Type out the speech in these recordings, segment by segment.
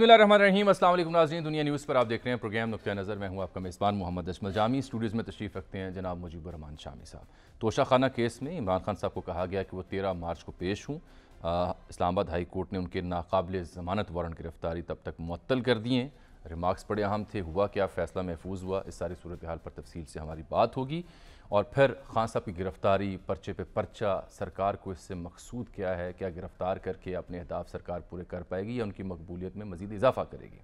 बसमीम असल नाजीन दुनिया न्यूज़ पर आप देख रहे हैं प्रोग्राम नुकतः नज़र मैं हूँ आपका मेज़बान मोहम्मद अशमल जामी स्टूडियोज़ में तशरीफ़ रखते हैं जनाब मुजीबर रहमान शामी साहब तोशा खाना केस में इमरान खान साहब को कहा गया कि वो तेरह मार्च को पेश हूँ इस्लामाबाद हाई कोर्ट ने उनके नाकबिल ज़मानत वारंट गिरफ्तारी तब तक मअतल कर दिए रिमार्क्स बड़े अहम थे हुआ क्या फ़ैसला महफूज हुआ इस सारी सूरत हाल पर तफसील से हमारी बात होगी और फिर खान साहब की गिरफ़्तारी पर्चे पे पर्चा सरकार को इससे मकसूद क्या है क्या गिरफ़्तार करके अपने अहदाफ सरकार पूरे कर पाएगी या उनकी मकबूलियत में मजीद इजाफा करेगी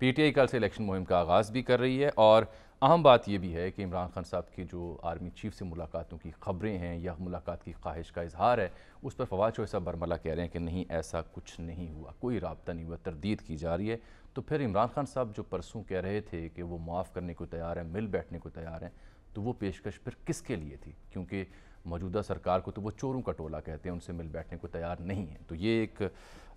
पी टी आई कल से इलेक्शन मुहिम का आगाज़ भी कर रही है और अहम बात यह भी है कि इमरान खान साहब की जो आर्मी चीफ से मुलाकातों की खबरें हैं या मुलाकात की ख्वाहिश का इजहार है उस पर फवाद चौसा बरमला कह रहे हैं कि नहीं ऐसा कुछ नहीं हुआ कोई रबता नहीं हुआ तरदीद की जा रही है तो फिर इमरान खान साहब जो परसों कह रहे थे कि वो माफ़ करने को तैयार हैं मिल बैठने को तैयार हैं तो वो पेशकश फिर किसके लिए थी क्योंकि मौजूदा सरकार को तो वो चोरों का टोला कहते हैं उनसे मिल बैठने को तैयार नहीं है तो ये एक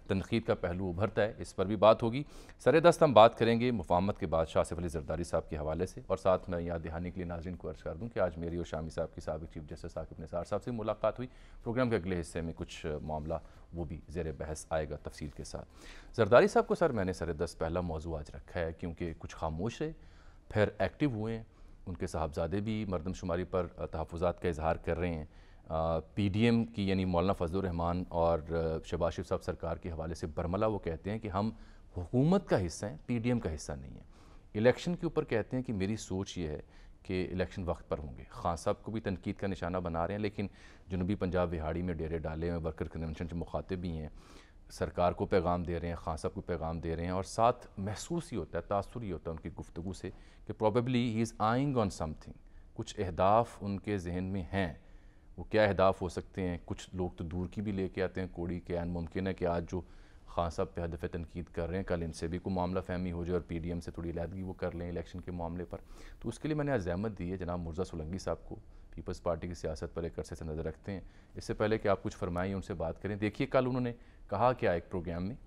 तनकीद का पहलू उभरता है इस पर भी बात होगी सर दस्त हम बात करेंगे मुफामत के बाद शासिफ अली जरदारी साहब के हवाले से और साथ में याद दहानी के लिए नाजरन को अर्ज़ कर दूँ कि आज मेरी और शामी साहब की सबक चीफ जस्टिस साकिब निसार साहब से मुलाकात हुई प्रोग्राम के अगले हिस्से में कुछ मामला वो भी जेर बहस आएगा तफसील के साथ जरदारी साहब को सर मैंने सर दस्त पहला मौजू आज रखा है क्योंकि कुछ खामोश है फिर एक्टिव हुए उनके साहबजादे भी मरदमशुमारी पर तहफ़ात का इजहार कर रहे हैं पी डी एम की यानी मौलाना फजलरहमान और शबाशिफ साहब सरकार के हवाले से बरमला वो कहते हैं कि हम हुकूमत का हिस्सा हैं पी डी एम का हिस्सा नहीं है इलेक्शन के ऊपर कहते हैं कि मेरी सोच ये है कि इलेक्शन वक्त पर होंगे खान साहब को भी तनकीद का निशाना बना रहे हैं लेकिन जनूबी पंजाब बिहाड़ी में डेरे डाले हुए वर्कर कन्वेंशन से मुखातिब भी हैं सरकार को पैगाम दे रहे हैं खान साहब को पैगाम दे रहे हैं और साथ महसूस ही होता है तासर ही होता है उनकी गुफ्तु से कि probably he is eyeing on something कुछ अहदाफ उनके जहन में हैं वो क्या अहदाफ हो सकते हैं कुछ लोग तो दूर की भी लेके आते हैं कोड़ी के एन मुमकिन है कि आज जो खान साहब पे हदफ तनकीद कर रहे हैं कल इनसे भी कोई मामला फहमी हो जाए और पी डी एम से थोड़ी अलीहदगी वो कर लें इलेक्शन के मामले पर तो उसके लिए मैंने आज जहमत दी है जनाब मुर्जा सोलंगी साहब को पीपल्स पार्टी की सियासत पर एक अरसे से नज़र रखते हैं इससे पहले कि आप कुछ फरमाइए उनसे बात करें देखिए कल उन्होंने कहा क्या एक प्रोग्राम में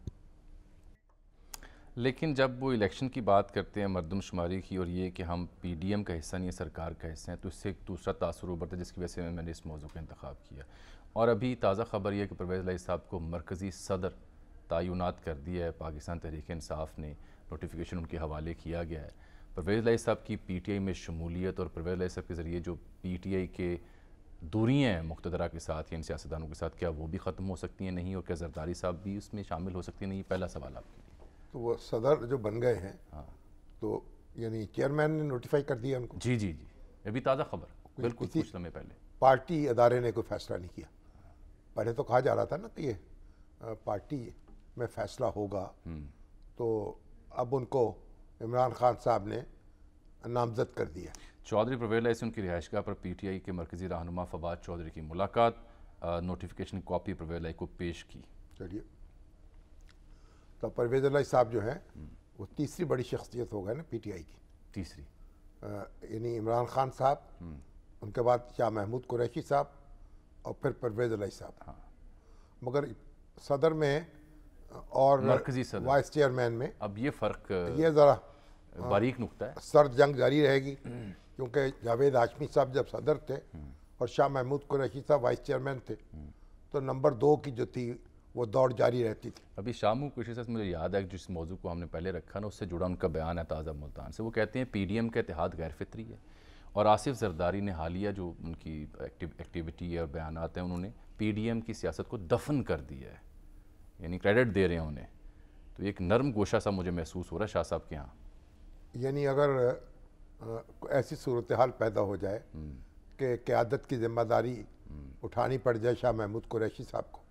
लेकिन जब वो इलेक्शन की बात करते हैं मरदमशुमारी की और ये कि हम पीडीएम का हिस्सा नहीं है सरकार का हिस्सा है तो इससे एक दूसरा तासर उभरता है जिसकी वजह से मैंने इस मौजू का इंतखब किया और अभी ताज़ा खबर यह कि परवेज़ लाई साहब को मरकज़ी सदर तयनत कर दिया है पाकिस्तान तहरीक इंसाफ ने नोटिफिकेशन उनके हवाले किया गया है परवेज़ लाई साहब की पीटीआई में शमूलियत और परवेज़ लाई साहब के ज़रिए जो पीटीआई के दूरियाँ हैं मुख्तरा के साथ या इन सियासतदानों के साथ क्या वो भी ख़त्म हो सकती हैं नहीं और क्या जरदारी साहब भी उसमें शामिल हो सकती हैं नहीं पहला सवाल आपके लिए तो वो सदर जो बन गए हैं हाँ तो यानी चेयरमैन ने नोटिफाई कर दिया उनको जी जी जी अभी ताज़ा खबर बिल्कुल कुछ समय पहले पार्टी अदारे ने कोई फैसला नहीं किया पहले तो कहा जा रहा था ना कि ये पार्टी में फैसला होगा हम्म। तो अब उनको इमरान खान साहब ने नामजद कर दिया चौधरी प्रवेला से उनकी रिहाइशगाह पर पी टी आई के मरकजी रहनुमा फवाद चौधरी की मुलाकात नोटिफिकेशन कॉपी प्रवेला को पेश की चलिए तो परवेज लाई साहब जो हैं हम्म। वो तीसरी बड़ी शख्सियत हो गए ना पी टी आई की तीसरी यानी इमरान खान साहब हम्म। उनके बाद शाह महमूद कुरैशी साहब और फिर परवेज लाई साहब हाँ। मगर सदर में और वाइस चेयरमैन में अब ये फ़र्क तो ये ज़रा बारीक नुकता है सर्द जंग जारी रहेगी क्योंकि जावेद आशमी साहब जब सदर थे और शाह महमूद कुरैशी साहब वाइस चेयरमैन थे तो नंबर दो की जो थी वो दौड़ जारी रहती थी अभी महमूद कुरैशी साहब मुझे याद है जिस मौजू को हमने पहले रखा ना उससे जुड़ा उनका बयान है ताज़ा मुल्तान से वो कहते हैं पी डी एम का इतिहाद गैर फित्री है और आसिफ जरदारी ने हालिया जो उनकी एक्टिव एक्टिविटी और बयान हैं उन्होंने पी डी एम की सियासत को दफन कर दिया है यानी क्रेडिट दे रहे हैं उन्हें तो एक नर्म गोशा सा मुझे महसूस हो रहा है शाह साहब के यहाँ यानी अगर ऐसी सूरत हाल पैदा हो जाए हम्म। कि क्यादत की जिम्मेदारी हम्म। उठानी पड़ जाए शाह महमूद कुरैशी साहब को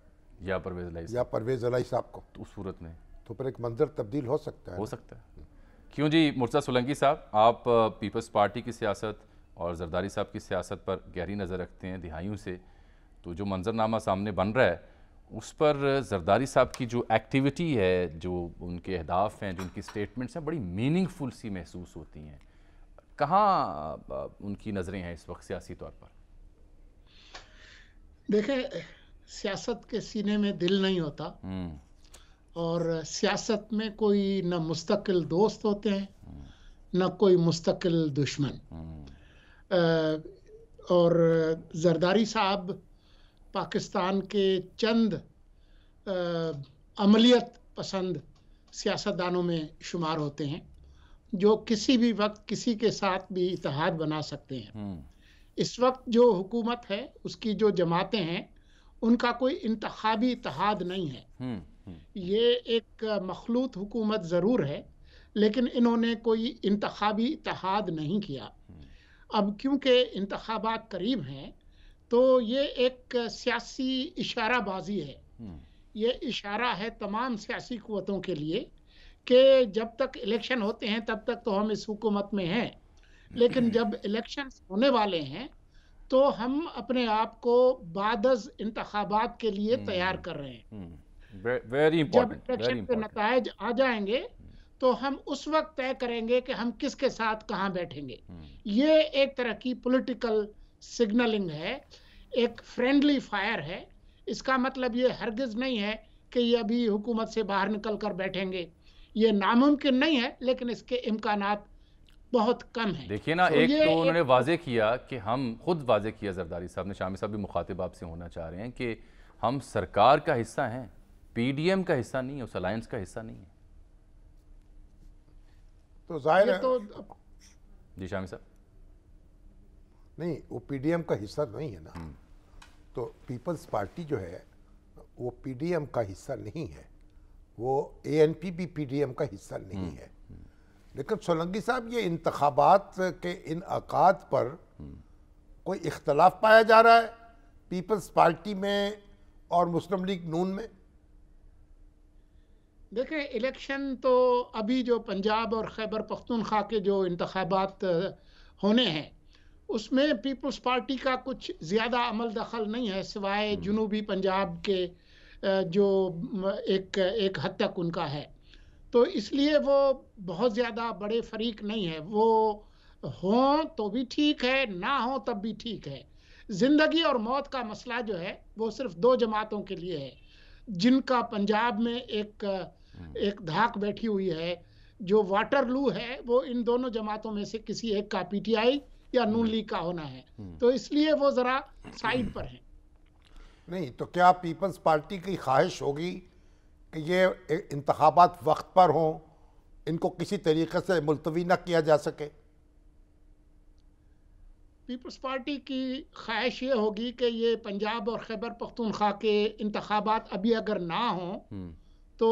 या परवेज अलाई या परवेज अलाई साहब को तो उस सूरत में तो फिर एक मंजर तब्दील हो सकता है हो सकता है क्यों जी मुर्जा सोलंकी साहब आप पीपल्स पार्टी की सियासत और जरदारी साहब की सियासत पर गहरी नज़र रखते हैं दिहाइयों से तो जो मंजरनामा सामने बन रहा है उस पर जरदारी साहब की जो एक्टिविटी है जो उनके अहदाफ हैं जो उनकी स्टेटमेंट्स हैं बड़ी मीनिंगफुल सी महसूस होती हैं कहाँ उनकी नज़रें हैं इस वक्त सियासी तौर पर देखें सियासत के सीने में दिल नहीं होता हम्म। और सियासत में कोई न मुस्तकिल दोस्त होते हैं हम्म। न कोई मुस्तकिल दुश्मन हम्म। और जरदारी साहब पाकिस्तान के चंद अमलियत पसंद सियासतदानों में शुमार होते हैं जो किसी भी वक्त किसी के साथ भी इतिहाद बना सकते हैं हम्म। इस वक्त जो हुकूमत है उसकी जो जमातें हैं उनका कोई इंतबी इतिहाद नहीं है हम्म, हम्म। ये एक मखलूत हुकूमत ज़रूर है लेकिन इन्होंने कोई इंतबी इतिहाद नहीं किया अब क्योंकि इंतबात करीब हैं तो ये एक सियासी इशाराबाजी है हम्म। ये इशारा है तमाम सियासी कुतों के लिए कि जब तक इलेक्शन होते हैं तब तक तो हम इस हुकूमत में हैं लेकिन जब इलेक्शन होने वाले हैं तो हम अपने आप को बादज इंतबात के लिए हम्म। तैयार कर रहे हैं वेरी हम्म। जब इलेक्शन के नतज आ जाएंगे तो हम उस वक्त तय करेंगे कि हम किसके साथ कहाँ बैठेंगे ये एक तरह की पोलिटिकल सिग्नलिंग है एक फ्रेंडली फायर है इसका मतलब ये हरगिज नहीं है कि ये अभी हुकूमत से बाहर निकल कर बैठेंगे ये नामुमकिन नहीं है लेकिन इसके इम्कान बहुत कम है देखिए ना तो एक तो उन्होंने एक... वाजे किया कि हम खुद वाजे किया जरदारी साहब ने शामी साहब भी मुखातिब आपसे होना चाह रहे हैं कि हम सरकार का हिस्सा हैं पीडीएम का हिस्सा नहीं है उस अलायंस का हिस्सा नहीं है तो जाहिर है तो जी शामी साहब नहीं वो पीडीएम का हिस्सा नहीं है ना हम्म। तो पीपल्स पार्टी जो है वो पीडीएम का हिस्सा नहीं है वो एएनपी भी पीडीएम का हिस्सा नहीं हम्म। है लेकिन सोलंकी साहब ये इंतबात के इन अकात पर हम्म। कोई इख्तलाफ पाया जा रहा है पीपल्स पार्टी में और मुस्लिम लीग नून में देखें इलेक्शन तो अभी जो पंजाब और खैबर पख्तूनख्वा के जो इंतबात होने हैं उसमें पीपल्स पार्टी का कुछ ज़्यादा अमल दखल नहीं है सिवाय हम्म। जुनूबी पंजाब के जो एक एक हद तक उनका है तो इसलिए वो बहुत ज़्यादा बड़े फरीक नहीं है वो हों तो भी ठीक है ना हो तब भी ठीक है ज़िंदगी और मौत का मसला जो है वो सिर्फ दो जमातों के लिए है जिनका पंजाब में एक हम्म। एक धाक बैठी हुई है जो वाटरलू है वो इन दोनों जमातों में से किसी एक का पीटीआई या नून लीग का होना है हम्म। तो इसलिए वो जरा साइड पर है नहीं तो क्या पीपल्स पार्टी की ख्वाहिश होगी कि ये इंतबात वक्त पर हों इनको किसी तरीके से मुलतवी न किया जा सके पीपल्स पार्टी की ख्वाहिश ये होगी कि ये पंजाब और खैबर पख्तूनख्वा के इंतबात अभी अगर ना हों हम्म। तो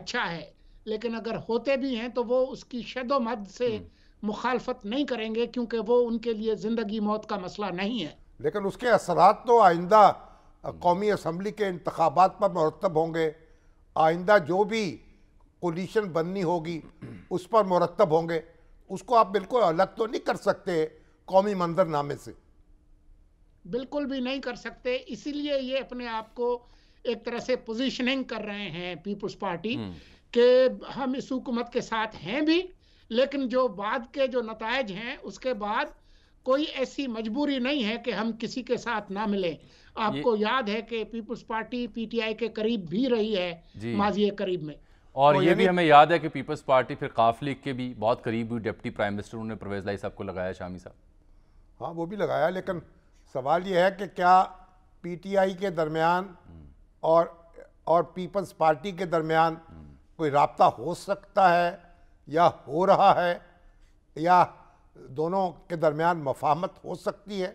अच्छा है लेकिन अगर होते भी हैं तो वो उसकी शदोमद से हम्म। मुखालफत नहीं करेंगे क्योंकि वो उनके लिए ज़िंदगी मौत का मसला नहीं है लेकिन उसके असर तो आइंदा कौमी असम्बली के इंतबात पर मरतब होंगे आइंदा जो भी कोलिशन बननी होगी उस पर मरतब होंगे उसको आप बिल्कुल अलग तो नहीं कर सकते कौमी मंजरनामे से बिल्कुल भी नहीं कर सकते इसीलिए ये अपने आप को एक तरह से पोजीशनिंग कर रहे हैं पीपल्स पार्टी के हम इस हुकूमत के साथ हैं भी लेकिन जो बाद के जो नतज हैं उसके बाद कोई ऐसी मजबूरी नहीं है कि हम किसी के साथ ना मिलें आपको याद है कि पीपुल्स पार्टी पीटीआई के करीब भी रही है माजी करीब में और तो ये भी हमें याद है कि पीपल्स पार्टी फिर काफ लीग के भी बहुत करीब हुई डिप्टी प्राइम मिनिस्टर उन्होंने परवेज लाई साहब को लगाया शामी साहब हाँ वो भी लगाया लेकिन सवाल ये है कि क्या पीटीआई के दरमियान हम्म। और और पीपल्स पार्टी के दरमियान हम्म। कोई रबता हो सकता है या हो रहा है या दोनों के दरमियान मफाहमत हो सकती है आ,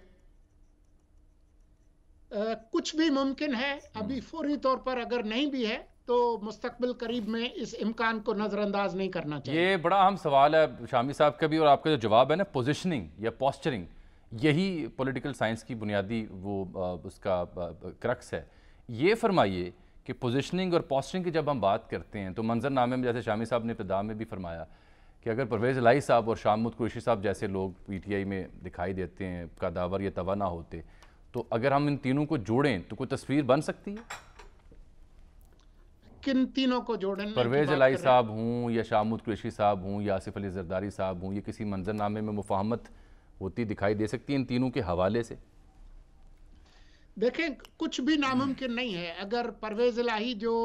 कुछ भी मुमकिन है अभी हम्म। फौरी तौर पर अगर नहीं भी है तो मुस्तकबिल करीब में इस इम्कान को नज़रअंदाज नहीं करना चाहिए ये बड़ा अहम सवाल है शामी साहब का भी और आपका जो जवाब है ना पोजिशनिंग या पॉस्चरिंग यही पॉलिटिकल साइंस की बुनियादी वो उसका क्रक्स है ये फरमाइए कि पोजिशनिंग और पॉस्चरिंग की जब हम बात करते हैं तो मंजरनामे में जैसे शामी साहब ने इब्तदा में भी फरमाया कि अगर परवेज़ लाई साहब और शामुद कुरैशी साहब जैसे लोग पीटीआई में दिखाई देते हैं का दावर या तवा ना होते तो अगर हम इन तीनों को जोड़ें तो कोई तस्वीर बन सकती है किन तीनों को जोड़ें परवेज अलाई साहब हूँ या शामुद कुरेशी साहब हूँ या आसिफ अली जरदारी साहब हूँ ये किसी मंजरनामे में मुफाहमत होती दिखाई दे सकती है इन तीनों के हवाले से देखें कुछ भी नामुमकिन नहीं है अगर परवेज इलाही जो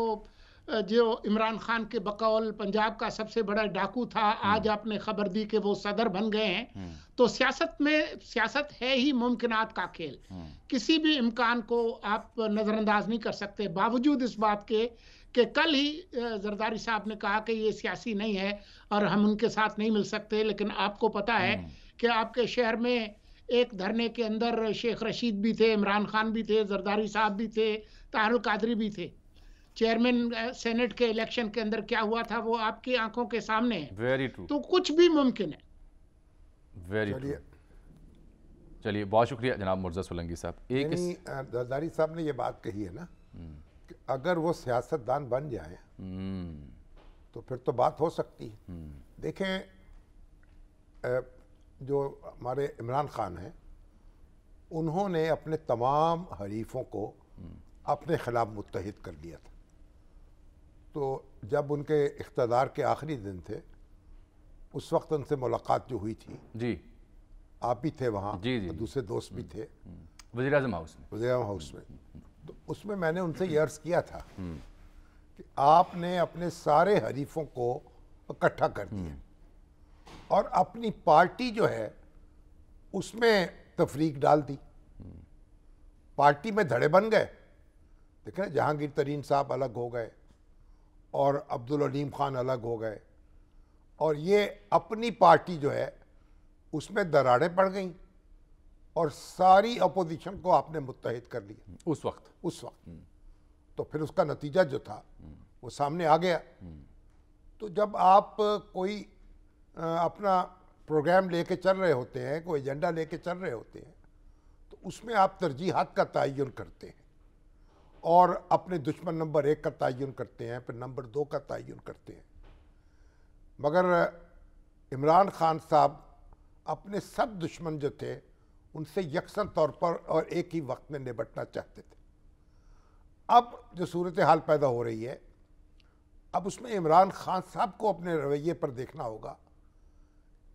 जो इमरान खान के बकौल पंजाब का सबसे बड़ा डाकू था आज हम्म। आपने खबर दी कि वो सदर बन गए हैं हम्म। तो सियासत में सियासत है ही मुमकिन का खेल हम्म। किसी भी इम्कान को आप नज़रअंदाज नहीं कर सकते बावजूद इस बात के कि कल ही जरदारी साहब ने कहा कि ये सियासी नहीं है और हम उनके साथ नहीं मिल सकते लेकिन आपको पता है कि आपके शहर में एक धरने के अंदर शेख रशीद भी थे इमरान खान भी थे जरदारी साहब भी थे तारुल कादरी भी थे चेयरमैन सेनेट के इलेक्शन के अंदर क्या हुआ था वो आपकी आंखों के सामने है वेरी ट्रू तो कुछ भी मुमकिन है वेरी ट्रू चलिए बहुत शुक्रिया जनाब मुर्जा सोलंगी साहब एक जरदारी साहब ने ये बात कही है ना हम्म। कि अगर वो सियासतदान बन जाए हम्म। तो फिर तो बात हो सकती है हम्म। देखें जो हमारे इमरान खान हैं उन्होंने अपने तमाम हरीफों को अपने ख़िलाफ़ मुतहद कर लिया था तो जब उनके इकतदार के आखिरी दिन थे उस वक्त उनसे मुलाकात जो हुई थी जी आप भी थे वहाँ जी, जी दूसरे दोस्त भी हम्म, थे हम्म। वजी अजम हाउस में वजी अजम हाउस में हम्म, तो उसमें मैंने उनसे ये अर्ज़ किया था कि आपने अपने सारे हरीफों को इकट्ठा कर दिया और अपनी पार्टी जो है उसमें तफरीक डाल दी पार्टी में धड़े बन गए देखें जहांगीर तरीन साहब अलग हो गए और अब्दुल अलीम खान अलग हो गए और ये अपनी पार्टी जो है उसमें दरारें पड़ गई और सारी अपोजिशन को आपने मुतहद कर लिया उस वक्त उस वक्त तो फिर उसका नतीजा जो था वो सामने आ गया हम्म। तो जब आप कोई अपना प्रोग्राम लेके चल रहे होते हैं कोई एजेंडा लेके चल रहे होते हैं तो उसमें आप तरजीहत का तयन करते हैं और अपने दुश्मन नंबर एक का तयन करते हैं फिर नंबर दो का तयन करते हैं मगर इमरान खान साहब अपने सब दुश्मन जो थे उनसे यकसर तौर पर और एक ही वक्त में निपटना चाहते थे अब जो सूरत हाल पैदा हो रही है अब उसमें इमरान खान साहब को अपने रवैये पर देखना होगा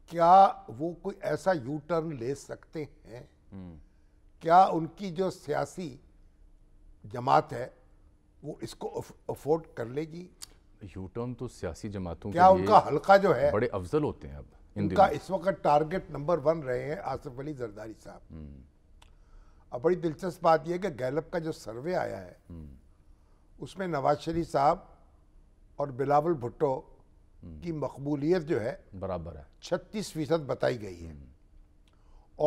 क्या वो कोई ऐसा यू टर्न ले सकते हैं हम्म। क्या उनकी जो सियासी जमात है वो इसको अफोर्ड कर लेगी यू टर्न तो सियासी जमातों क्या उनका हल्का जो है बड़े अफजल होते हैं अब उनका इस वक्त टारगेट नंबर वन रहे हैं आसिफ अली जरदारी साहब हम्म। अब बड़ी दिलचस्प बात यह कि गैलप का जो सर्वे आया है हम्म। उसमें नवाज शरीफ साहब और बिलावल भुट्टो की मकबूलियत जो है बराबर है छत्तीस फीसद बताई गई है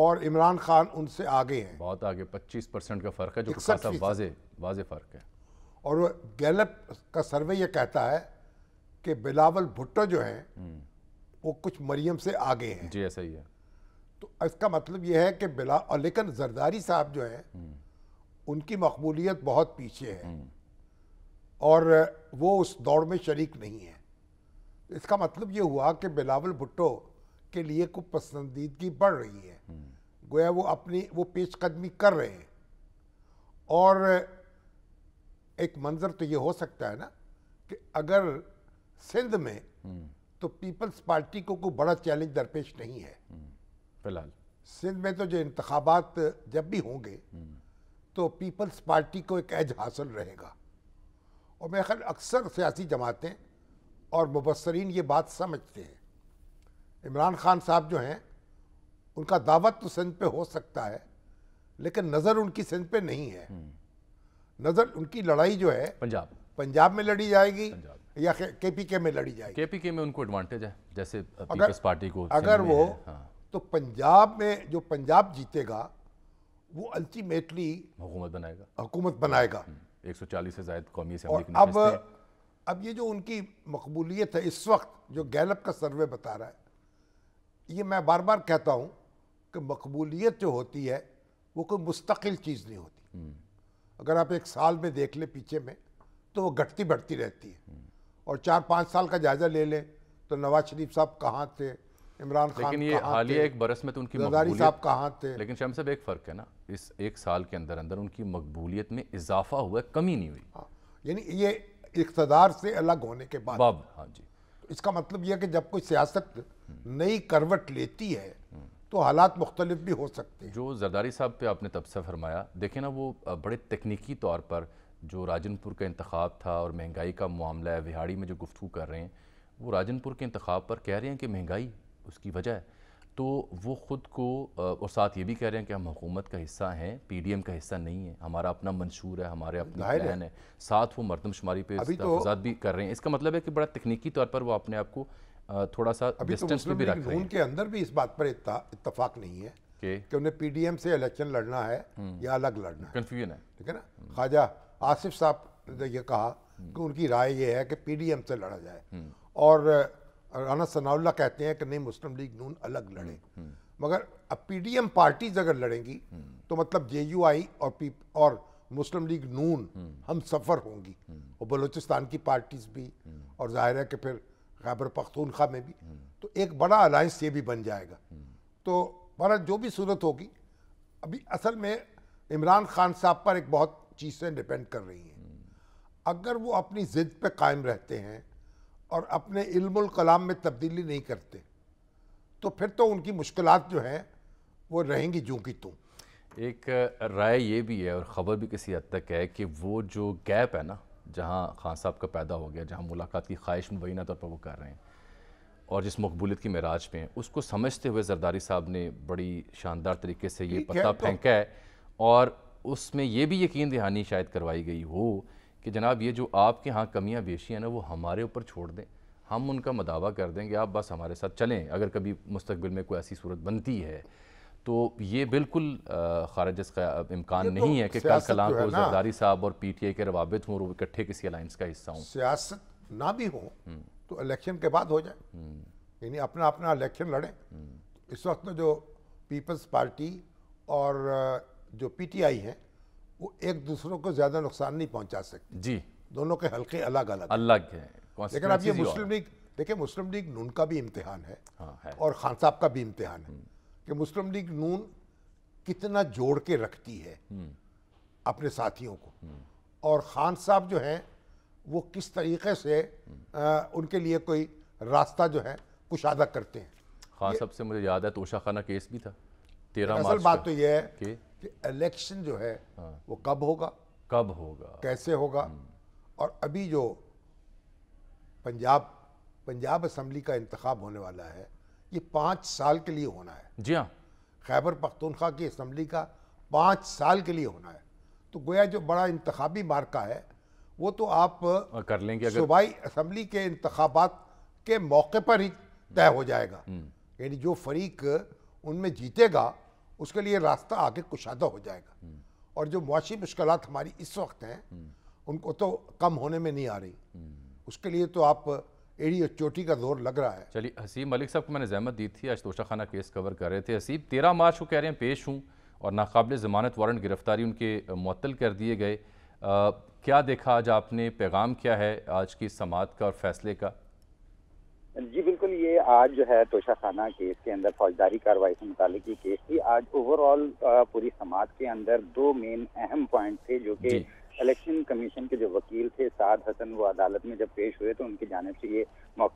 और इमरान खान उनसे आगे हैं बहुत आगे पच्चीस परसेंट का फ़र्क है जो वाजे वाजे फ़र्क है और गैलप का सर्वे ये कहता है कि बिलावल भुट्टो जो हैं हम्म। वो कुछ मरियम से आगे हैं जी ऐसा ही है तो इसका मतलब यह है कि बिला और लेकिन जरदारी साहब जो हैं हम्म। उनकी मकबूलियत बहुत पीछे है हम्म। और वो उस दौड़ में शरीक नहीं है इसका मतलब ये हुआ कि बिलावल भुट्टो के लिए कुछ पसंदीदगी बढ़ रही है हम्म। गोया वो अपनी वो पेशकदमी कर रहे हैं और एक मंजर तो ये हो सकता है ना कि अगर सिंध में हम्म। तो पीपल्स पार्टी को कोई बड़ा चैलेंज दरपेश नहीं है हम्म। फिलहाल सिंध में तो जो इंतबात जब भी होंगे तो पीपल्स पार्टी को एक एज हासिल रहेगा और मेरे ख्याल अक्सर सियासी जमातें और मुबसरीन ये बात समझते हैं इमरान खान साहब जो हैं उनका दावत तो सिंध पे हो सकता है लेकिन नज़र उनकी सिंध पे नहीं है हम्म। नज़र उनकी लड़ाई जो है पंजाब पंजाब में लड़ी जाएगी या के पी के में लड़ी जाएगी के पी के में उनको एडवांटेज है जैसे अगर पार्टी को अगर वो हाँ। तो पंजाब में जो पंजाब जीतेगा वो अल्टीमेटली हुकूमत बनाएगा हुकूमत बनाएगा हम्म, चालीस से ज्यादा कौमी अब अब ये जो उनकी मकबूलियत है इस वक्त जो गैलप का सर्वे बता रहा है ये मैं बार बार कहता हूँ कि मकबूलियत जो होती है वो कोई मुस्तकिल चीज़ नहीं होती हम्म। अगर आप एक साल में देख लें पीछे में तो वो घटती बढ़ती रहती है हम्म। और चार पाँच साल का जायजा ले लें तो नवाज शरीफ साहब कहाँ थे इमरान खान लेकिन ये हालिया एक बरस में तो उनकी मकबूलियत साहब कहाँ थे लेकिन शम साहब एक फ़र्क है ना इस एक साल के अंदर अंदर उनकी मकबूलियत में इजाफा हुआ कमी नहीं हुई हाँ, यानी ये इकतदार से अलग होने के बाद हाँ जी इसका मतलब यह कि जब कोई सियासत नई करवट लेती है तो हालात मुख्तलिफ भी हो सकते हैं जो जरदारी साहब पे आपने तबसा फरमाया देखे ना वो बड़े तकनीकी तौर पर जो राजनपुर का इंतखा था और महंगाई का मामला है विहाड़ी में जो गुफ्तु कर रहे हैं वो राजनपुर के इंतखा पर कह रहे हैं कि महंगाई उसकी वजह है तो वो ख़ुद को और साथ ये भी कह रहे हैं कि हम हुकूमत का हिस्सा हैं पीडीएम का हिस्सा नहीं है हमारा अपना मंशूर है हमारे अपने प्लान है साथ वो मरदमशुमारी पे तो, भी कर रहे हैं इसका मतलब है कि बड़ा तकनीकी तौर पर वो अपने आप को थोड़ा सा डिस्टेंस तो भी रख रहे हैं उनके अंदर भी इस बात पर इतफाक नहीं है कि, कि उन्हें एम से इलेक्शन लड़ना है हम्म। या अलग लड़ना कन्फ्यूजन है ठीक है ना हम्म। ख्वाजा आसिफ साहब ने यह कहा कि हम्म। उनकी राय ये है कि एम से लड़ा जाए और राना सनाउल्ला कहते हैं कि नहीं मुस्लिम लीग नून अलग लड़े मगर अब पीडीएम पार्टीज अगर लड़ेंगी तो मतलब जे यू आई और पी और मुस्लिम लीग नून हम सफ़र होंगी और बलूचिस्तान की पार्टीज भी और जाहिर है कि फिर खैबर पख्तूनखा में भी तो एक बड़ा अलायंस ये भी बन जाएगा तो भारत जो भी सूरत होगी अभी असल में इमरान खान साहब पर एक बहुत चीज़ें डिपेंड कर रही हैं अगर वो अपनी ज़िद पे कायम रहते हैं और अपने इल्मुल कलाम में तब्दीली नहीं करते तो फिर तो उनकी मुश्किल जो हैं वो रहेंगी जो कि तू एक राय ये भी है और ख़बर भी किसी हद तक है कि वो जो गैप है ना जहाँ खान साहब का पैदा हो गया जहाँ मुलाकात की ख्वाहिश मुबैना तौर पर वो कर रहे हैं और जिस मकबूलियत की मराज में उसको समझते हुए जरदारी साहब ने बड़ी शानदार तरीके से ये पता तो फेंका है और उसमें यह भी यकीन दहानी शायद करवाई गई हो कि जनाब ये जो आपके यहाँ कमियाँ बेशी हैं ना वो हमारे ऊपर छोड़ दें हम उनका मदावा कर देंगे आप बस हमारे साथ चलें अगर कभी मुस्तबिल में कोई ऐसी सूरत बनती है तो ये बिल्कुल खारज का इम्कान तो नहीं तो है कि कल कलाम को जरदारी साहब और पी टी आई के रवाबित हों और इकट्ठे किसी अलाइंस का हिस्सा हों सियासत ना भी हो हम्म। तो इलेक्शन के बाद हो जाए हम्म। यानी अपना अपना इलेक्शन लड़ें हम्म। इस वक्त में जो पीपल्स पार्टी और जो पी टी आई है वो एक दूसरों को ज़्यादा नुकसान नहीं पहुंचा सकते जी दोनों के हल्के अलग अलग अलग हैं लेकिन अब ये मुस्लिम लीग देखिए मुस्लिम लीग नून का भी इम्तिहान है, हाँ, है और खान साहब का भी इम्तिहान है कि मुस्लिम लीग नून कितना जोड़ के रखती है हम्म। अपने साथियों को हम्म। और खान साहब जो हैं वो किस तरीके से आ, हम्म। उनके लिए कोई रास्ता जो है कुशादा करते हैं खान साहब से मुझे याद है तोशा खाना केस भी था तेरह असल बात तो यह है कि इलेक्शन जो है हाँ। वो कब होगा कब होगा कैसे होगा हम्म। और अभी जो पंजाब पंजाब असम्बली का इंतखब होने वाला है ये पाँच साल के लिए होना है जी हाँ खैबर पख्तनख्वा की असम्बली का पाँच साल के लिए होना है तो गोया जो बड़ा इंतबी मार्का है वो तो आप हाँ, कर लेंगे अगर सूबाई असम्बली के इंतबात के मौके पर ही तय हो जाएगा हम्म। यानी जो फरीक उनमें जीतेगा उसके लिए रास्ता आगे कुशादा हो जाएगा हम्म। और जो मुआशी मुश्किल हमारी इस वक्त हैं हम्म। उनको तो कम होने में नहीं आ रही हम्म। उसके लिए तो आप एड़ी और चोटी का जोर लग रहा है चलिए हसीब मलिक साहब को मैंने जहमत दी थी आज तोशाखाना केस कवर कर रहे थे हसीब तेरह मार्च को कह रहे हैं पेश हूँ और नाकबिल ज़मानत वारंट गिरफ्तारी उनके मअतल कर दिए गए आ, क्या देखा आज आपने पैगाम क्या है आज की समात का और फैसले का जी ये आज जो है खाना केस के अंदर फौजदारी कार्रवाई से मुतालिक ये केस थी आज ओवरऑल पूरी समाज के अंदर दो मेन अहम पॉइंट थे जो कि इलेक्शन कमीशन के जो वकील थे साद हसन वो अदालत में जब पेश हुए तो उनकी जानब से ये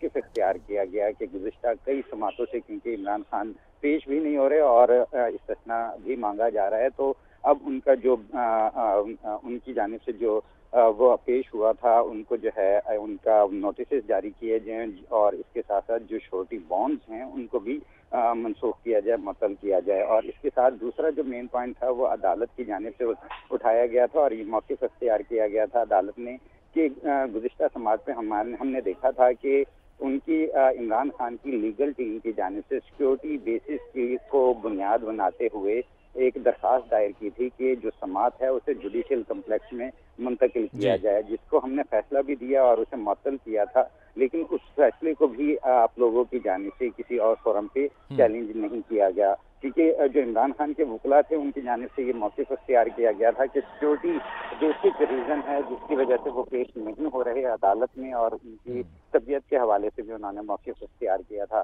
से इख्तियार किया गया कि गुजशत कई समातों से क्योंकि इमरान खान पेश भी नहीं हो रहे और इस्तना भी मांगा जा रहा है तो अब उनका जो आ, आ, उनकी जानब से जो वो पेश हुआ था उनको जो है उनका नोटिस जारी किए जाए और इसके साथ साथ जो छोटी बॉन्ड्स हैं उनको भी मनसूख किया जाए मतल किया जाए और इसके साथ दूसरा जो मेन पॉइंट था वो अदालत की जानब से उठाया गया था और ये मौके तैयार किया गया था अदालत ने कि गुजशत समाज पे हमारे हमने देखा था कि उनकी इमरान खान की लीगल टीम की जानब से सिक्योरिटी बेसिस की को बुनियाद बनाते हुए एक दरखास्त दायर की थी कि जो समात है उसे जुडिशियल कम्प्लेक्स में मुंतकिल किया जाए जिसको हमने फैसला भी दिया और उसे मअतल किया था लेकिन उस फैसले को भी आप लोगों की जाने से किसी और फोरम पे चैलेंज हम्म। नहीं किया गया क्योंकि जो इमरान खान के वकला थे उनकी जाने से ये मौके पर तैयार किया गया था कि सिक्योरिटी बेसिक रीज़न है जिसकी वजह से वो पेश नहीं हो रहे अदालत में और उनकी हम्म। तबीयत के हवाले से भी उन्होंने मौके पर तैयार किया था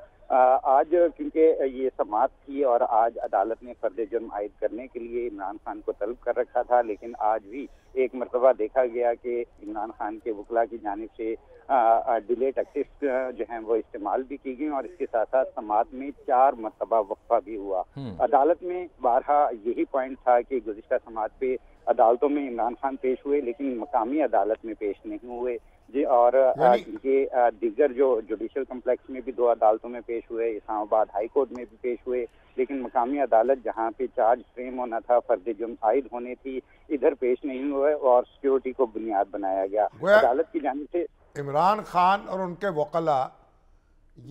आज क्योंकि ये समाप्त थी और आज अदालत ने फर्द जुर्म आयद करने के लिए इमरान खान को तलब कर रखा था लेकिन आज भी एक मरतबा देखा गया कि इमरान खान के वकला की जानब से डिले टैक्टिक्स जो है वो इस्तेमाल भी की गई और इसके साथ साथ समात में चार मरतबा वक्फा भी हुआ हम्म। अदालत में बारहा यही पॉइंट था कि गुजशत समात पे अदालतों में इमरान खान पेश हुए लेकिन मकामी अदालत में पेश नहीं हुए जी और ये दिग्गर जो जुडिशल कम्प्लेक्स में भी दो अदालतों में पेश हुए इस्लामाबाद हाई कोर्ट में भी पेश हुए लेकिन मकामी अदालत जहाँ पे चार्ज फ्रेम होना था फर्द जुम आयद होने थी इधर पेश नहीं हुए और सिक्योरिटी को बुनियाद बनाया गया अदालत की जानब से इमरान खान और उनके वकला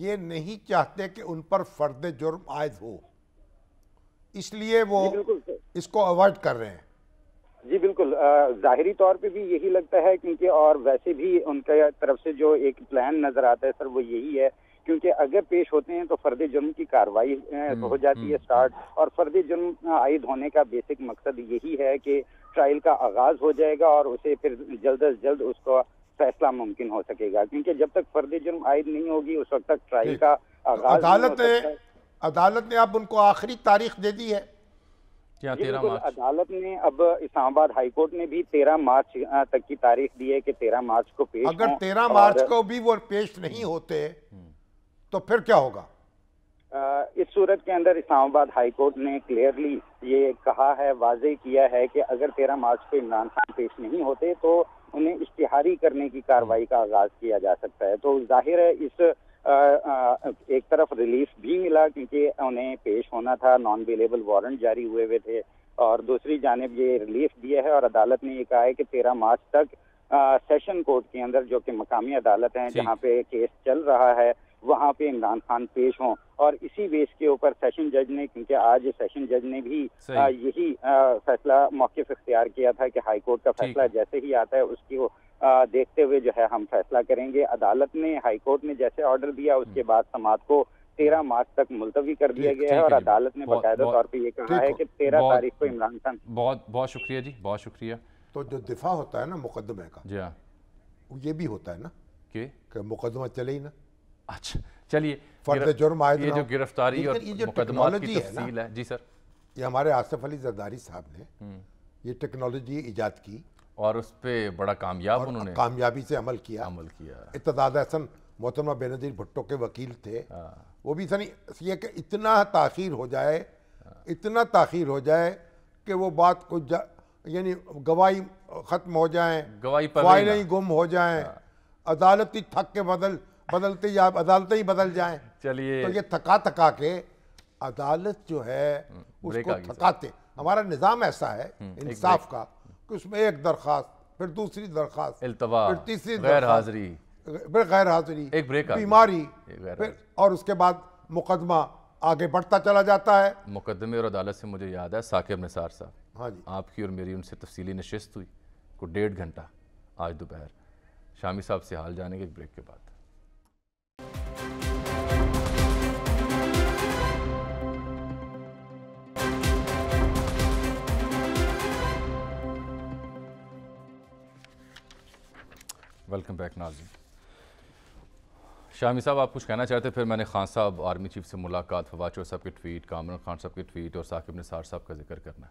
ये नहीं चाहते कि उन पर फर्द जुर्म आयद हो इसलिए वो इसको अवॉइड कर रहे हैं जी बिल्कुल जाहरी तौर पे भी यही लगता है क्योंकि और वैसे भी उनके तरफ से जो एक प्लान नजर आता है सर वो यही है क्योंकि अगर पेश होते हैं तो फर्द जुर्म की कार्रवाई हम्म, हो जाती है स्टार्ट हम्म। और फर्द जुर्म आयद होने का बेसिक मकसद यही है कि ट्रायल का आगाज हो जाएगा और उसे फिर जल्द अज जल्द उसको फैसला मुमकिन हो सकेगा क्योंकि जब तक फर्द जुर्म आयद नहीं होगी उस वक्त तक ट्रायल का आगाज अदालत ने अब उनको आखिरी तारीख दे दी है तेरह मार्च अदालत ने अब इस्लामाबाद हाईकोर्ट ने भी तेरह मार्च तक की तारीख दी है कि तेरह मार्च को पेश अगर तेरह मार्च को भी वो पेश नहीं होते तो फिर क्या होगा आ, इस सूरत के अंदर इस्लामाबाद हाईकोर्ट ने क्लियरली ये कहा है वाजे किया है कि अगर तेरह मार्च को इमरान खान पेश नहीं होते तो उन्हें इश्तिहारी करने की कार्रवाई का आगाज किया जा सकता है तो जाहिर है इस एक तरफ रिलीफ भी मिला क्योंकि उन्हें पेश होना था नॉन अवेलेबल वारंट जारी हुए हुए थे और दूसरी जानब ये रिलीफ दिया है और अदालत ने ये कहा है कि तेरह मार्च तक सेशन कोर्ट के अंदर जो कि मकामी अदालत हैं जहाँ पे केस चल रहा है वहाँ पे इमरान खान पेश हों और इसी बेस के ऊपर सेशन जज ने क्योंकि आज सेशन जज ने भी आ, यही आ, फैसला मौके इख्तियार किया था कि हाईकोर्ट का फैसला जैसे ही आता है उसकी देखते हुए जो है हम फैसला करेंगे अदालत ने हाईकोर्ट ने जैसे ऑर्डर दिया उसके हम्म। बाद समाज को तेरह मार्च तक मुलतवी कर दिया गया है और अदालत ने बाकायदा तौर पर यह कहा है कि तेरह तारीख को इमरान खान बहुत बहुत शुक्रिया जी बहुत शुक्रिया तो जो दिफा होता है ना मुकदमे का जी हाँ। ये भी होता है ना कि मुकदमा चले ही ना अच्छा चलिए जुर्म ये जो गिरफ्तारी और ये जो टेक्नोलॉजी है, है जी सर ये हमारे आसिफ अली जरदारी साहब ने हम्म। ये टेक्नोलॉजी ईजाद की और उस पर बड़ा कामयाब उन्होंने कामयाबी से अमल किया अमल किया इतदाद हसन मोहतरमा बेनजीर भुट्टो के वकील थे हाँ। वो भी सनी ये कि इतना ताखिर हो जाए इतना ताखिर हो जाए कि वो बात को यानी गवाही ख़त्म हो जाए गवाही गुम हो जाए हाँ। अदालती थक के बदल बदलते या अदालतें ही बदल जाएं चलिए तो ये थका थका के अदालत जो है हम्म, उसको थकाते हमारा निज़ाम ऐसा है हम्म, इंसाफ का कि उसमें एक दरखास्त फिर दूसरी दरखास्त फिर तीसरी गैर हाजिरी फिर गैर हाजिरी एक ब्रेक बीमारी फिर और उसके बाद मुकदमा आगे बढ़ता चला जाता है मुकदमे और अदालत से मुझे याद है साकिब निसार साहब हाँ जी आपकी और मेरी उनसे तफसीली नशस्त हुई को डेढ़ घंटा आज दोपहर शामी साहब से हाल जाने के एक ब्रेक के बाद वेलकम बैक नाजी शामी साहब आप कुछ कहना चाहते फिर मैंने खान साहब आर्मी चीफ से मुलाकात फवाचर साहब के ट्वीट कामरान खान साहब के ट्वीट और साकिब निसार साहब का जिक्र करना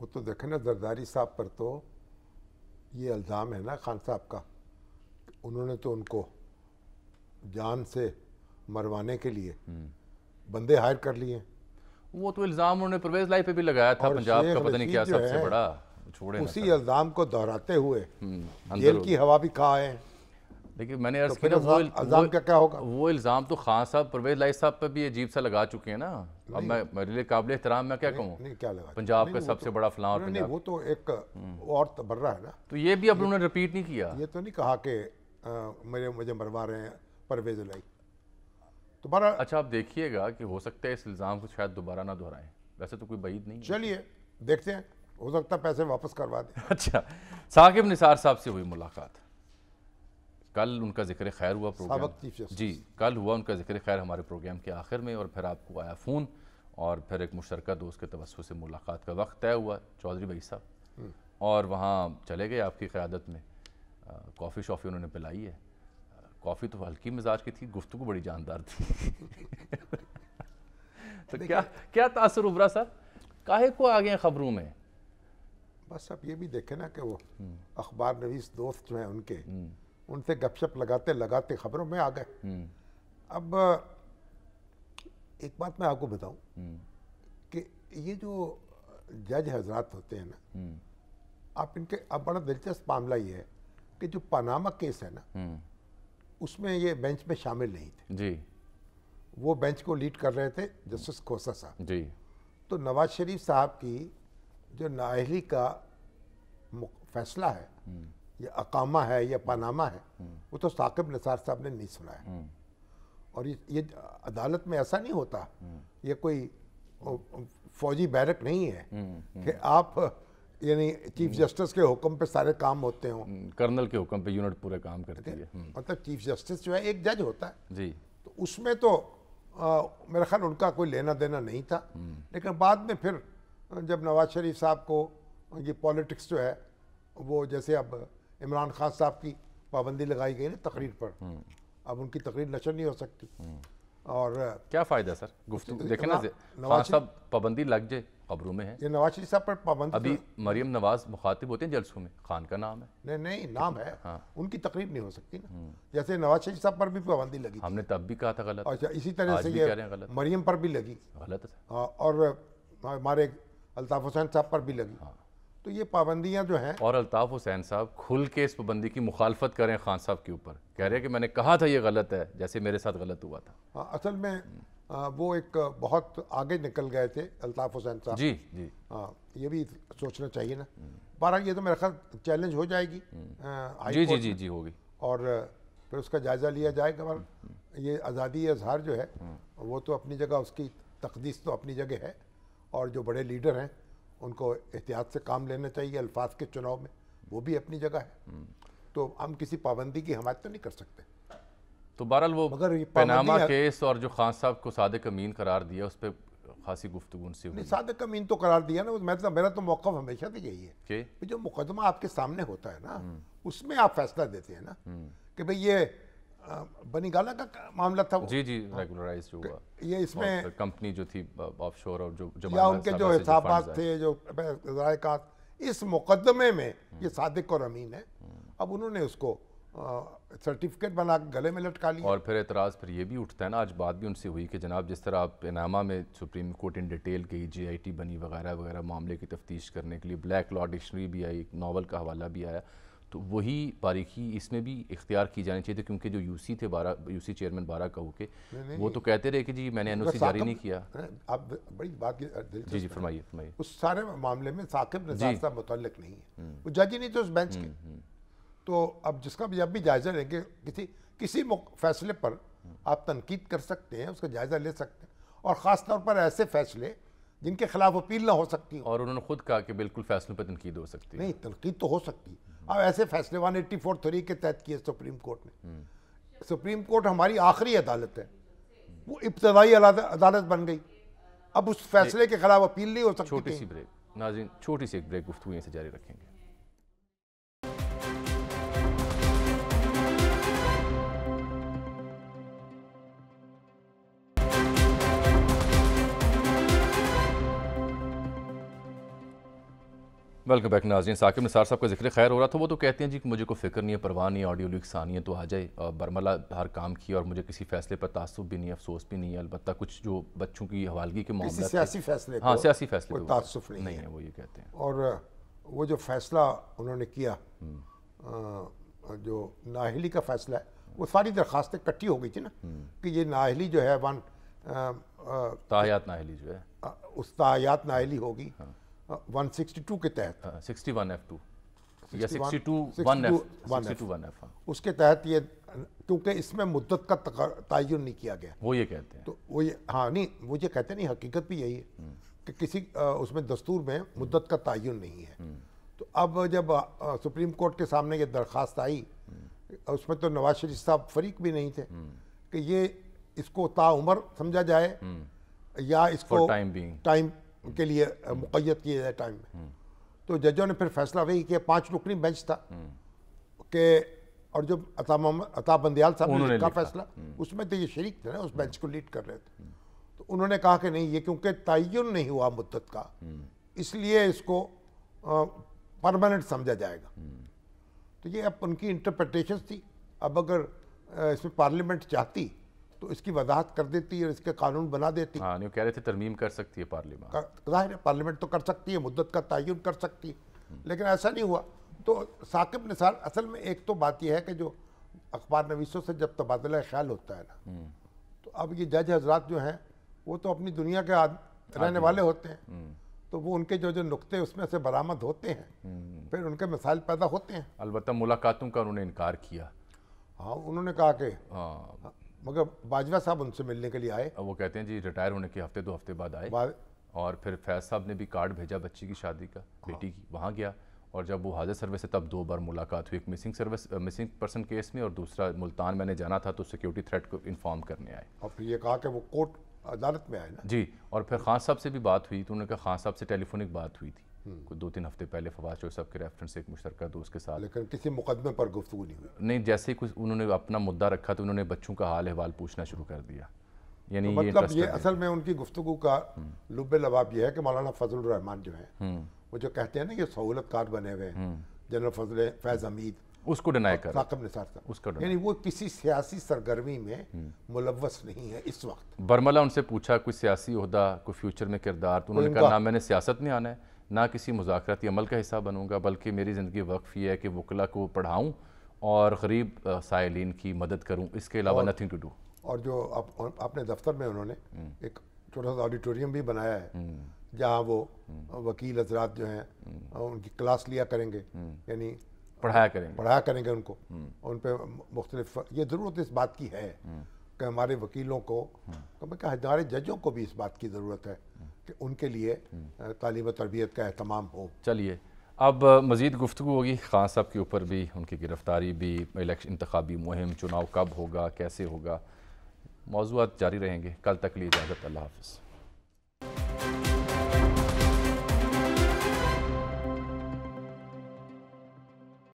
वो तो देखें ना जरदारी साहब पर तो ये इल्ज़ाम है ना खान साहब का उन्होंने तो उनको जान से मरवाने के लिए हम्म। बंदे हायर कर लिए वो तो इल्ज़ाम उन्होंने परवेज लाई पे भी लगाया था पंजाब का पता नहीं क्या सबसे बड़ा छोड़े उसी इल्ज़ाम को दोहराते हुए हम्म, जेल की हवा भी खा है देखिए मैंने तो अर्ज किया वो इल्ज़ाम क्या क्या होगा वो इल्ज़ाम तो खान साहब परवेज लाई साहब पर भी अजीब सा लगा चुके हैं ना अब मैं मेरे लिए काबिल एहतराम मैं क्या कहूँ क्या लगा पंजाब का सबसे तो, बड़ा फलां नहीं वो तो एक हम्म। और तबर्रा है ना तो ये भी अब उन्होंने रिपीट नहीं किया ये तो नहीं कहा कि मेरे मुझे मरवा रहे हैं परवेज लाई दोबारा अच्छा आप देखिएगा कि हो सकता है इस इल्ज़ाम को शायद दोबारा ना दोहराएं वैसे तो कोई बईद नहीं चलिए देखते हैं हो सकता है पैसे वापस करवा दें अच्छा साकिब निसार साहब से हुई मुलाकात कल उनका जिक्र खैर हुआ प्रोग्राम जी कल हुआ उनका जिक्र खैर हमारे प्रोग्राम के आखिर में और फिर आपको आया फ़ोन और फिर एक मुशरक दोस्त के तवसु से मुलाकात का वक्त तय हुआ चौधरी भाई साहब हम्म। और वहाँ चले गए आपकी क़्यादत में कॉफ़ी शॉफ़ी उन्होंने पिलाई है कॉफ़ी तो हल्की मिजाज की थी गुफ्तु बड़ी जानदार थी तो क्या क्या तासर उभरा सर काहे को आ गए खबरों में बस आप ये भी देखें ना कि वो हम्म। अखबार नवीस दोस्त जो हैं उनके हम्म। उनसे गपशप लगाते लगाते खबरों में आ गए हम्म। अब एक बात मैं आपको बताऊं कि ये जो जज हजरात होते हैं ना आप इनके अब बड़ा दिलचस्प मामला ये है कि जो पनामा केस है ना उसमें ये बेंच में शामिल नहीं थे जी वो बेंच को लीड कर रहे थे जस्टिस खोसा साहब जी तो नवाज शरीफ साहब की जो नाहली का फैसला है हम्म। या अकामा है या हम्म। पानामा है हम्म। वो तो साकिब निसार साहब ने नहीं सुना है और ये, ये अदालत में ऐसा नहीं होता ये कोई फौजी बैरक नहीं है कि आप यानी चीफ जस्टिस के हुक्म पे सारे काम होते हो कर्नल के हुक्म पे यूनिट पूरे काम करती है मतलब चीफ जस्टिस जो है एक जज होता है जी तो उसमें तो मेरा ख्याल उनका कोई लेना देना नहीं था लेकिन बाद में फिर जब नवाज शरीफ साहब को ये पॉलिटिक्स जो है वो जैसे अब इमरान खान साहब की पाबंदी लगाई गई ना तकरीर पर हम्म। अब उनकी तकरीर नशर नहीं हो सकती हम्म। और क्या फ़ायदा सर गुफ्तु देखे ना नवाज साहब पाबंदी लग जाए खबरों में है ये नवाज शरीफ साहब पर पाबंदी अभी तो- मरियम नवाज मुखातिब होते हैं जलसों में खान का नाम है नहीं नहीं नाम है हाँ। उनकी तकरीर नहीं हो सकती ना हम्म। जैसे नवाज शरीफ साहब पर भी पाबंदी लगी हमने तब भी कहा था गलत अच्छा इसी तरह से ये मरियम पर भी लगी गलत हाँ, और हमारे अल्ताफ़ हुसैन साहब पर भी लगी हाँ। तो ये पाबंदियाँ जो हैं और अल्ताफ़ हुसैन साहब खुल के इस पाबंदी की मुखालफत करें खान साहब के ऊपर कह रहे हैं कि मैंने कहा था ये गलत है जैसे मेरे साथ गलत हुआ था हाँ असल में आ, वो एक बहुत आगे निकल गए थे अल्ताफ़ हुसैन साहब जी जी हाँ ये भी सोचना चाहिए ना बारह ये तो मेरा ख्याल चैलेंज हो जाएगी हम्म। आ, जी जी जी जी होगी और फिर उसका जायज़ा लिया जाएगा और ये आज़ादी अजहार जो है हम्म। वो तो अपनी जगह उसकी तकदीस तो अपनी जगह है और जो बड़े लीडर हैं उनको एहतियात से काम लेना चाहिए अल्फाज के चुनाव में वो भी अपनी जगह है हम्म। तो हम किसी पाबंदी की हमायत तो नहीं कर सकते तो बहरहाल वो मगर पनामा केस और जो खान साहब को सादक अमीन करार दिया उस पर खासी गुफ्तु से नहीं सादक अमीन तो करार दिया ना मतलब मेरा तो मौक़ हमेशा से यही है कि जो मुकदमा आपके सामने होता है ना हम्म। उसमें आप फैसला देते हैं ना हम्म। कि भाई ये बनी गाला का मामला था जी जी रेगुलराइज जो हुआ ये इसमें कंपनी जो थी ऑफशोर uh, और जो जो या उनके जो हिसाब थे जो जायकात इस मुकदमे में ये हम्म। सादिक और अमीन है अब उन्होंने उसको सर्टिफिकेट uh, बना गले में लटका लिया और फिर एतराज़ फिर ये भी उठता है ना आज बात भी उनसे हुई कि जनाब जिस तरह आप इनामा में सुप्रीम कोर्ट इन डिटेल गई जे आई टी बनी वगैरह वगैरह मामले की तफ्तीश करने के लिए ब्लैक लॉ डिक्शनरी भी आई नावल का हवाला भी आया तो वही बारीकी इसमें भी इख्तियार की जानी चाहिए थी क्योंकि जो यूसी थे बारह यूसी चेयरमैन बारह का होके वो तो कहते रहे कि जी मैंने एनओसी जारी नहीं किया आप बड़ी बात जी जी फरमाइए फरमाइए उस सारे मामले में साकिब रजा मुतलक नहीं है हम्म। वो जज ही नहीं थे उस बेंच के हम्म, हम्म। तो अब जिसका भी अब भी जायज़ा लेंगे किसी किसी फैसले पर आप तनकीद कर सकते हैं उसका जायज़ा ले सकते हैं और ख़ास तौर पर ऐसे फैसले जिनके खिलाफ अपील ना हो सकती और उन्होंने खुद कहा कि बिल्कुल फैसलों पर तनकीद हो सकती है नहीं तनकीद तो हो सकती है अब ऐसे फैसले वन एट्टी फोर थ्री के तहत किए सुप्रीम कोर्ट ने हम्म। सुप्रीम कोर्ट हमारी आखिरी अदालत है वो इब्तदाई अदालत बन गई अब उस फैसले के खिलाफ अपील नहीं हो सकती छोटी सी ब्रेक नाजिन छोटी सी एक ब्रेक गुफ्तु से जारी रखेंगे वेलकम बैक नाजीन साकिब निसार साहब का जिक्र खैर हो रहा था वो तो कहते हैं जी कि मुझे को फिक्र नहीं है परवाह नहीं ऑडियो लिक्स सानी है तो आ जाए बरमला हर काम किया और मुझे किसी फैसले पर तासुब भी नहीं अफसोस भी नहीं है अलबत् कुछ जो बच्चों की हवालगी के मामले सियासी फैसले हाँ सियासी फैसले तासुफ नहीं, नहीं है वो ये कहते हैं और वो जो फैसला उन्होंने किया हम्म। जो नाहली का फैसला है वो सारी दरखास्तें इकट्ठी हो गई थी ना हम्म। कि ये नाहली जो है वन तायात नाहली जो है उस तायात नाहली होगी हाँ। 162 के तहत हाँ, हाँ। उसके तहत ये क्योंकि इसमें मुद्दत का तयन नहीं किया गया वो ये कहते हैं तो वो ये हाँ नहीं वो ये कहते नहीं हकीकत भी यही है हम्म। कि किसी उसमें दस्तूर में मुद्दत का तयन नहीं है हम्म। तो अब जब सुप्रीम कोर्ट के सामने ये दरख्वास्त आई हम्म। उसमें तो नवाज शरीफ साहब फरीक भी नहीं थे कि ये इसको ताउमर समझा जाए या इसको टाइम उनके लिए मुकैत किए जाए टाइम में हम्म। तो जजों ने फिर फैसला वही किया पाँच रुकनी बेंच था हम्म। के और जब अता अता बंदयाल साहब ने का फैसला हम्म। उसमें तो ये शरीक थे ना उस बेंच को लीड कर रहे थे तो उन्होंने कहा कि नहीं ये क्योंकि तयन नहीं हुआ मुद्दत का इसलिए इसको परमानेंट समझा जाएगा तो ये अब उनकी इंटरप्रटेशन थी अब अगर इसमें पार्लियामेंट चाहती तो इसकी वजाहत कर देती है इसके कानून बना देती है हाँ, कह रहे थे तरमीम कर सकती है पार्लियामेंट जाहिर है पार्लियामेंट तो कर सकती है मुद्दत का तयन कर सकती है लेकिन ऐसा नहीं हुआ तो साकिब निसार असल में एक तो बात यह है कि जो अखबार नवीसों से जब तबादला ख्याल होता है ना हम्म। तो अब ये जज हजरात जो हैं वो तो अपनी दुनिया के रहने वाले होते हैं हम्म। तो वो उनके जो जो नुकते उसमें से बरामद होते हैं हम्म। फिर उनके मिसाइल पैदा होते हैं अलबत्त मुलाकातों का उन्होंने इनकार किया हाँ उन्होंने कहा कि हाँ। मगर बाजवा साहब उनसे मिलने के लिए आए वो कहते हैं जी रिटायर होने के हफ्ते दो हफ्ते बाद आए और फिर फैज साहब ने भी कार्ड भेजा बच्ची की शादी का हाँ। बेटी की वहाँ गया और जब वो हाजिर सर्विस से तब दो बार मुलाकात हुई एक missing service missing person case में और दूसरा मुल्तान मैंने जाना था तो सिक्योरिटी थ्रेट को इन्फॉर्म करने आए और फिर ये कहा कि वो कोर्ट अदालत में आए ना जी और फिर खान साहब से भी बात हुई तो उन्होंने कहा खान साहब से टेलीफोनिक बात हुई थी हम्म। कुछ दो तीन हफ्ते पहले फवाद शोर साहब के रेफरेंस एक मुश्तर दोस्त के साथ लेकिन किसी मुकदमे पर गुफ्तु नहीं हुई नहीं जैसे ही कुछ उन्होंने अपना मुद्दा रखा तो उन्होंने बच्चों का हाल अहवाल पूछना शुरू कर दिया यानी तो मतलब ये, ये असल में उनकी गुफ्तु का हम्म। लुबे लबाब यह है कि मौलाना फजल रहमान जो है हम्म। वो जो कहते हैं ना ये सहूलत कार बने हुए हैं जनरल फजल फैज़ हमीद उसको डिनाई यानी वो किसी सियासी सरगर्मी में मुलवस नहीं है इस वक्त बर्मला उनसे पूछा कोई सियासी अहदा कोई फ्यूचर में किरदार तो उन्होंने कहा ना मैंने सियासत में आना है ना किसी मुजाकराती अमल का हिस्सा बनूँगा बल्कि मेरी ज़िंदगी वक्फ ये है कि वकला को पढ़ाऊँ और गरीब साइलिन की मदद करूँ इसके अलावा नथिंग टू डू और जो आप, दफ्तर में उन्होंने हम्म। एक छोटा सा ऑडिटोरियम भी बनाया है हम्म। जहाँ वो हम्म। वकील हजरात जो हैं उनकी क्लास लिया करेंगे यानी पढ़ाया करेंगे पढ़ाया करेंगे उनको उन पर मुख्तलिफ ये ज़रूरत इस बात की है कि हमारे वकीलों को हमारे जजों को भी इस बात की ज़रूरत है कि उनके लिए हम्म। तालीम तरबियत का अहतमाम हो चलिए अब मज़ीद गुफ्तु होगी खान साहब के ऊपर भी उनकी गिरफ़्तारी भी इलेक्शन इंतबी मुहिम चुनाव कब होगा कैसे होगा मौजूद जारी रहेंगे कल तक लिए इजाज़त अल्लाह हाफ़